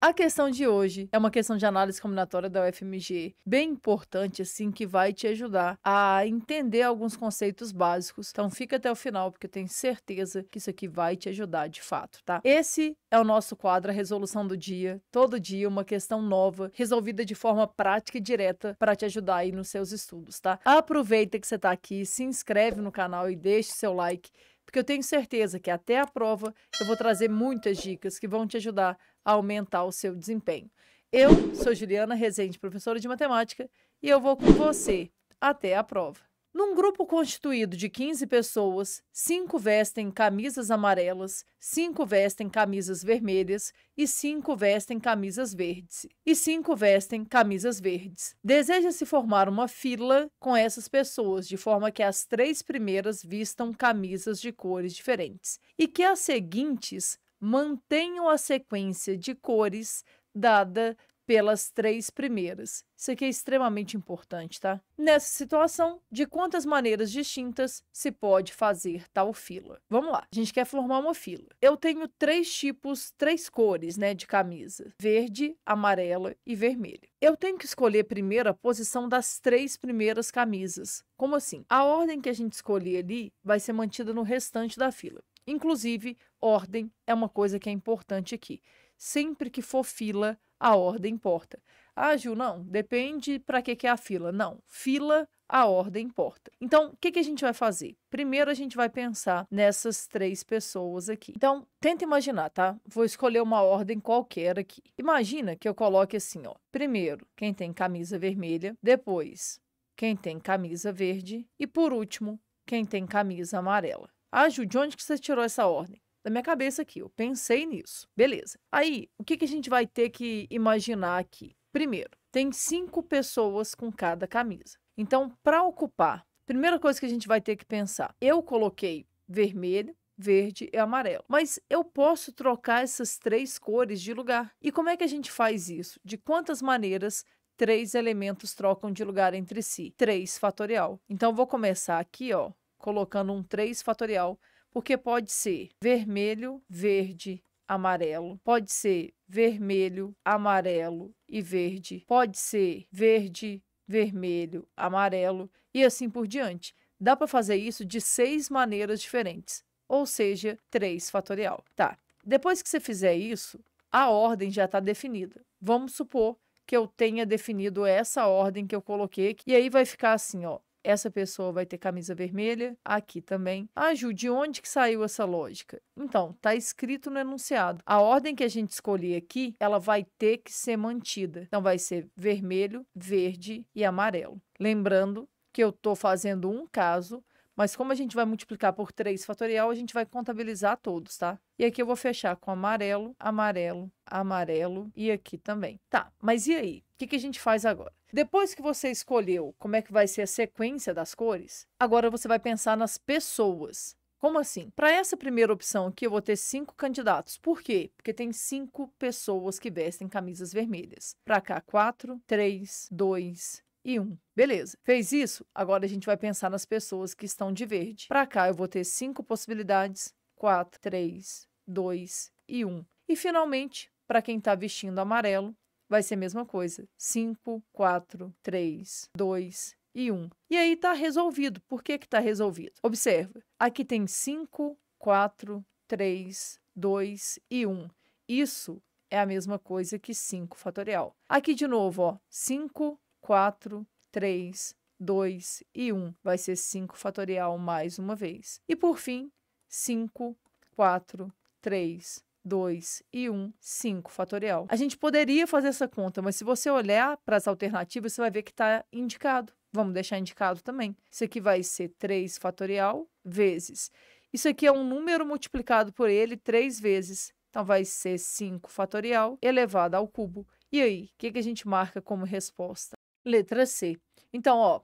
A questão de hoje é uma questão de análise combinatória da UFMG, bem importante assim que vai te ajudar a entender alguns conceitos básicos. Então fica até o final porque eu tenho certeza que isso aqui vai te ajudar de fato, tá? Esse é o nosso quadro a resolução do dia, todo dia uma questão nova resolvida de forma prática e direta para te ajudar aí nos seus estudos, tá? Aproveita que você está aqui, se inscreve no canal e deixe seu like porque eu tenho certeza que até a prova eu vou trazer muitas dicas que vão te ajudar a aumentar o seu desempenho. Eu sou Juliana Rezende, professora de matemática, e eu vou com você até a prova. Num grupo constituído de 15 pessoas, cinco vestem camisas amarelas, cinco vestem camisas vermelhas e cinco vestem camisas verdes. E cinco vestem camisas verdes. Deseja-se formar uma fila com essas pessoas, de forma que as três primeiras vistam camisas de cores diferentes e que as seguintes mantenham a sequência de cores dada pelas três primeiras. Isso aqui é extremamente importante, tá? Nessa situação, de quantas maneiras distintas se pode fazer tal fila? Vamos lá, a gente quer formar uma fila. Eu tenho três tipos, três cores, né, de camisa: verde, amarela e vermelho. Eu tenho que escolher primeiro a posição das três primeiras camisas. Como assim? A ordem que a gente escolher ali vai ser mantida no restante da fila. Inclusive, ordem é uma coisa que é importante aqui sempre que for fila, a ordem importa. Ah, Ju, não, depende para que, que é a fila. Não, fila, a ordem importa. Então, o que, que a gente vai fazer? Primeiro, a gente vai pensar nessas três pessoas aqui. Então, tenta imaginar, tá? Vou escolher uma ordem qualquer aqui. Imagina que eu coloque assim, ó. Primeiro, quem tem camisa vermelha. Depois, quem tem camisa verde. E, por último, quem tem camisa amarela. Ah, Ju, de onde que você tirou essa ordem? da minha cabeça aqui. Eu pensei nisso. Beleza. Aí, o que, que a gente vai ter que imaginar aqui? Primeiro, tem cinco pessoas com cada camisa. Então, para ocupar, primeira coisa que a gente vai ter que pensar: eu coloquei vermelho, verde e amarelo. Mas eu posso trocar essas três cores de lugar. E como é que a gente faz isso? De quantas maneiras três elementos trocam de lugar entre si? 3 fatorial. Então, vou começar aqui, ó, colocando um 3 fatorial porque pode ser vermelho, verde, amarelo, pode ser vermelho, amarelo e verde, pode ser verde, vermelho, amarelo e assim por diante. Dá para fazer isso de seis maneiras diferentes, ou seja, 3 fatorial. Tá. Depois que você fizer isso, a ordem já está definida. Vamos supor que eu tenha definido essa ordem que eu coloquei, e aí vai ficar assim, ó, essa pessoa vai ter camisa vermelha aqui também. Ah, Ju, de onde que saiu essa lógica? Então, tá escrito no enunciado. A ordem que a gente escolher aqui, ela vai ter que ser mantida. Então, vai ser vermelho, verde e amarelo. Lembrando que eu estou fazendo um caso mas como a gente vai multiplicar por 3 fatorial, a gente vai contabilizar todos, tá? E aqui eu vou fechar com amarelo, amarelo, amarelo e aqui também. Tá, mas e aí? O que, que a gente faz agora? Depois que você escolheu como é que vai ser a sequência das cores, agora você vai pensar nas pessoas. Como assim? Para essa primeira opção aqui, eu vou ter cinco candidatos. Por quê? Porque tem cinco pessoas que vestem camisas vermelhas. Para cá, quatro, três, dois, e 1. Beleza, fez isso? Agora a gente vai pensar nas pessoas que estão de verde. Para cá eu vou ter cinco possibilidades, 4, 3, 2 e 1. E finalmente, para quem está vestindo amarelo, vai ser a mesma coisa, 5, 4, 3, 2 e 1. E aí está resolvido. Por que está resolvido? Observa, aqui tem 5, 4, 3, 2 e 1. Isso é a mesma coisa que 5 fatorial. Aqui de novo, 5, 4, 3, 2 e 1. Vai ser 5 fatorial mais uma vez. E por fim, 5, 4, 3, 2 e 1, 5 fatorial. A gente poderia fazer essa conta, mas se você olhar para as alternativas, você vai ver que está indicado. Vamos deixar indicado também. Isso aqui vai ser 3 fatorial vezes. Isso aqui é um número multiplicado por ele três vezes. Então, vai ser 5 fatorial elevado ao cubo. E aí, o que, que a gente marca como resposta? Letra C. Então, ó,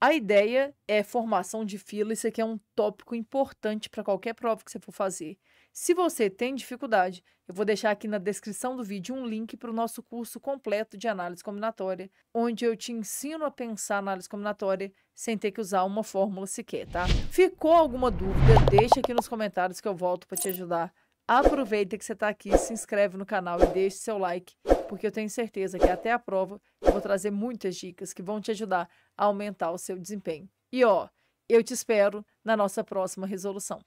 a ideia é formação de fila. Isso aqui é um tópico importante para qualquer prova que você for fazer. Se você tem dificuldade, eu vou deixar aqui na descrição do vídeo um link para o nosso curso completo de análise combinatória, onde eu te ensino a pensar análise combinatória sem ter que usar uma fórmula sequer, tá? Ficou alguma dúvida? Deixa aqui nos comentários que eu volto para te ajudar. Aproveita que você está aqui, se inscreve no canal e deixe seu like, porque eu tenho certeza que até a prova Vou trazer muitas dicas que vão te ajudar a aumentar o seu desempenho. E ó, eu te espero na nossa próxima resolução.